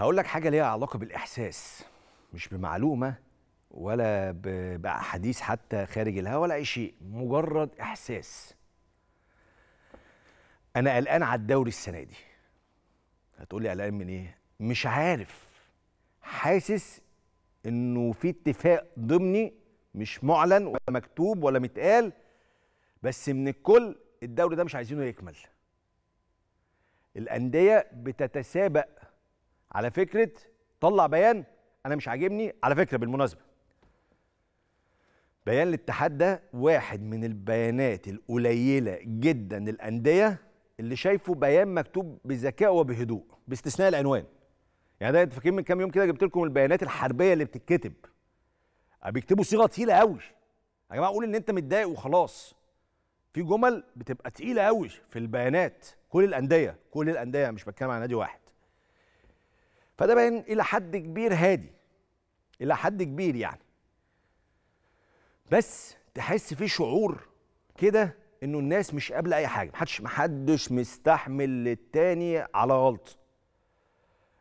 هقول لك حاجه ليها علاقه بالاحساس مش بمعلومه ولا باحاديث حتى خارج الهواء ولا اي شيء مجرد احساس انا قلقان على الدوري السنه دي هتقولي قلقان من ايه مش عارف حاسس انه في اتفاق ضمني مش معلن ولا مكتوب ولا متقال بس من الكل الدوري ده مش عايزينه يكمل الانديه بتتسابق على فكره طلع بيان انا مش عاجبني على فكره بالمناسبه بيان الاتحاد ده واحد من البيانات القليله جدا الانديه اللي شايفه بيان مكتوب بذكاء وبهدوء باستثناء العنوان يعني ده فاكرين من كام يوم كده جبت لكم البيانات الحربيه اللي بتتكتب آه، بيكتبوا صيغه تقيله قوي يا جماعه قول ان انت متضايق وخلاص في جمل بتبقى تقيله قوي في البيانات كل الانديه كل الانديه مش بتكلم عن نادي واحد فده باين الى حد كبير هادي الى حد كبير يعني بس تحس في شعور كده انه الناس مش قابله اي حاجه محدش محدش مستحمل للتاني على غلط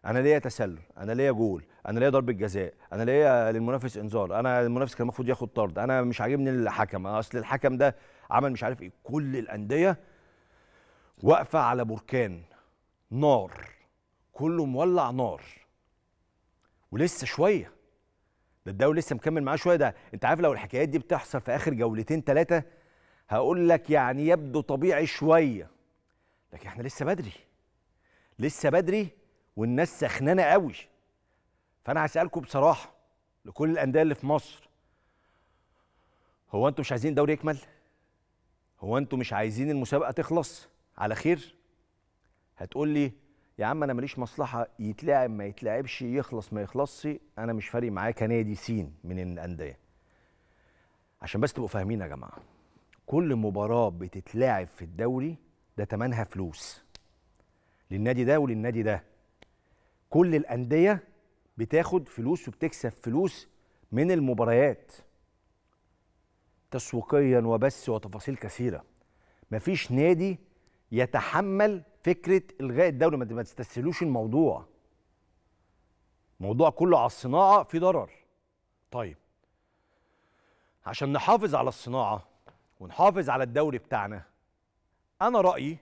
انا ليا تسلل انا ليا جول انا ليا ضربه جزاء انا ليا للمنافس انذار انا المنافس كان المفروض ياخد طرد انا مش عاجبني الحكم اصل الحكم ده عمل مش عارف ايه كل الانديه واقفه على بركان نار كله مولع نار ولسه شويه ده الدوري لسه مكمل معاه شويه ده انت عارف لو الحكايات دي بتحصل في اخر جولتين ثلاثه هقول لك يعني يبدو طبيعي شويه لكن احنا لسه بدري لسه بدري والناس سخنانه قوي فانا هسالكم بصراحه لكل الانديه اللي في مصر هو انتم مش عايزين الدوري يكمل هو انتم مش عايزين المسابقه تخلص على خير هتقول لي يا عم انا ماليش مصلحه يتلعب ما يتلعبش يخلص ما يخلصش انا مش فارق معايا كنادي سين من الانديه عشان بس تبقوا فاهمين يا جماعه كل مباراه بتتلعب في الدوري ده تمنها فلوس للنادي ده وللنادي ده كل الانديه بتاخد فلوس وبتكسب فلوس من المباريات تسويقيا وبس وتفاصيل كثيره مفيش نادي يتحمل فكره الغاء الدوري ما تستسهلوش الموضوع موضوع كله على الصناعه في ضرر طيب عشان نحافظ على الصناعه ونحافظ على الدوري بتاعنا انا رايي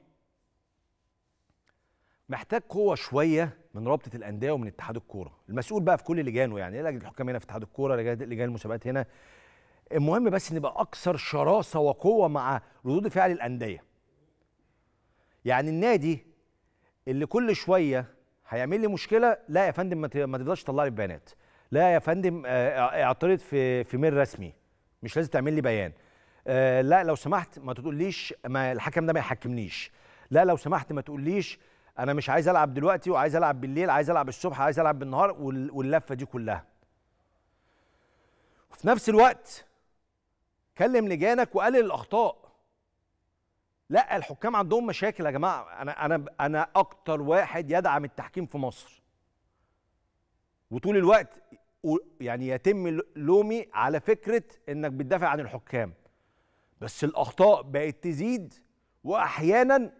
محتاج قوه شويه من رابطه الانديه ومن اتحاد الكوره المسؤول بقى في كل لجانه يعني لجنه الحكام هنا في اتحاد الكوره لجان المسابقات هنا المهم بس نبقى اكثر شراسه وقوه مع ردود فعل الانديه يعني النادي اللي كل شويه هيعمل لي مشكله لا يا فندم ما تفضلش تطلع لي بيانات لا يا فندم آه، آه، اعترض في في ميل رسمي مش لازم تعمل لي بيان آه، لا لو سمحت ما تقوليش ما الحكم ده ما يحكمنيش لا لو سمحت ما تقوليش انا مش عايز العب دلوقتي وعايز العب بالليل عايز العب الصبح عايز العب بالنهار واللفه دي كلها وفي نفس الوقت كلم لجانك وقلل الاخطاء لا الحكام عندهم مشاكل يا جماعه انا انا انا اكتر واحد يدعم التحكيم في مصر وطول الوقت يعني يتم لومي على فكره انك بتدافع عن الحكام بس الاخطاء بقت تزيد واحيانا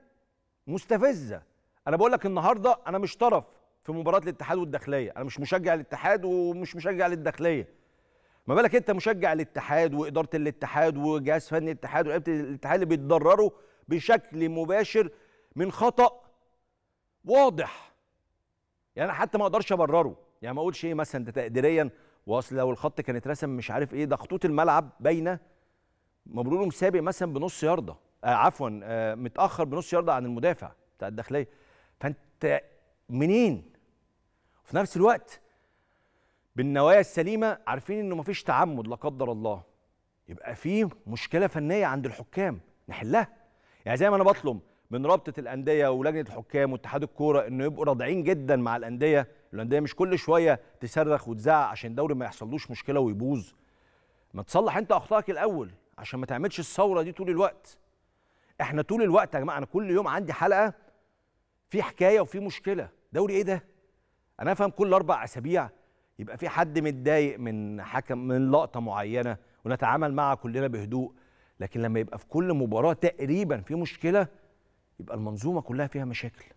مستفزه انا بقول لك النهارده انا مش طرف في مباراه الاتحاد والداخليه انا مش مشجع الاتحاد ومش مشجع للداخليه ما بالك انت مشجع الاتحاد واداره الاتحاد وجهاز فني الاتحاد ولعيبه الاتحاد اللي بيتضرروا بشكل مباشر من خطأ واضح يعني انا حتى ما اقدرش ابرره يعني ما اقولش ايه مثلا ده تقديريا واصل لو الخط كان اترسم مش عارف ايه ده خطوط الملعب باينه مبرور سابق مثلا بنص يارده آه عفوا آه متاخر بنص يارده عن المدافع بتاع الداخليه فانت منين في نفس الوقت بالنوايا السليمه عارفين انه مفيش تعمد لا قدر الله يبقى في مشكله فنيه عند الحكام نحلها يعني زي ما انا بطلب من رابطه الانديه ولجنه الحكام واتحاد الكوره انه يبقوا راضعين جدا مع الانديه الانديه مش كل شويه تصرخ وتزعق عشان دوري ما يحصلوش مشكله ويبوظ ما تصلح انت اخطائك الاول عشان ما تعملش الثوره دي طول الوقت احنا طول الوقت يا جماعه انا كل يوم عندي حلقه في حكايه وفي مشكله دوري ايه ده انا افهم كل اربع اسابيع يبقى في حد متضايق من حكم من لقطه معينه ونتعامل معها كلنا بهدوء لكن لما يبقى في كل مباراه تقريبا في مشكله يبقى المنظومه كلها فيها مشاكل